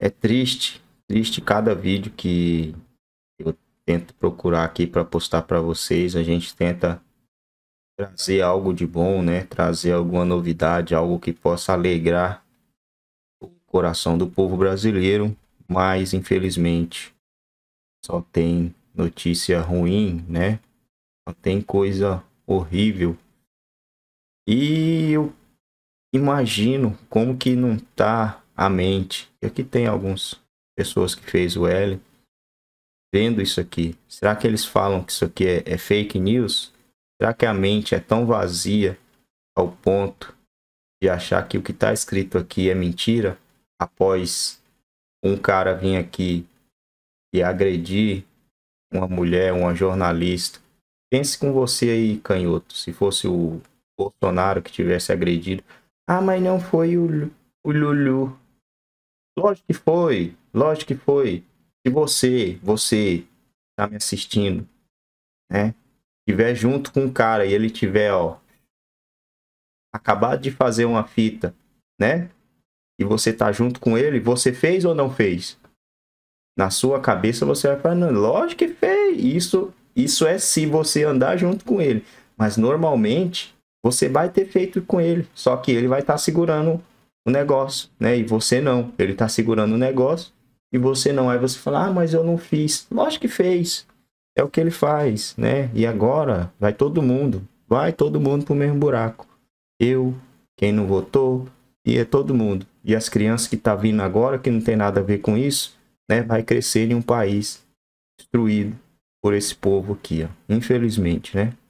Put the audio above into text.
é triste, triste cada vídeo que eu tento procurar aqui para postar para vocês. A gente tenta trazer algo de bom, né? Trazer alguma novidade, algo que possa alegrar o coração do povo brasileiro, mas infelizmente só tem notícia ruim, né? Só tem coisa horrível. E eu imagino como que não tá a mente. E aqui tem algumas pessoas que fez o L vendo isso aqui. Será que eles falam que isso aqui é, é fake news? Será que a mente é tão vazia ao ponto de achar que o que está escrito aqui é mentira? Após um cara vir aqui e agredir uma mulher, uma jornalista. Pense com você aí, canhoto. Se fosse o Bolsonaro que tivesse agredido, ah, mas não foi o, o Lulu. Lógico que foi, lógico que foi. Se você, você, tá me assistindo, né? Tiver junto com o cara e ele tiver, ó, acabado de fazer uma fita, né? E você tá junto com ele, você fez ou não fez? Na sua cabeça você vai falando, lógico que fez. Isso, isso é se você andar junto com ele. Mas normalmente você vai ter feito com ele, só que ele vai estar tá segurando o negócio, né? E você não, ele está segurando o negócio e você não. Aí você fala, ah, mas eu não fiz. Lógico que fez, é o que ele faz, né? E agora vai todo mundo, vai todo mundo para o mesmo buraco. Eu, quem não votou, e é todo mundo. E as crianças que tá vindo agora, que não tem nada a ver com isso, né? Vai crescer em um país destruído por esse povo aqui, ó. Infelizmente, né?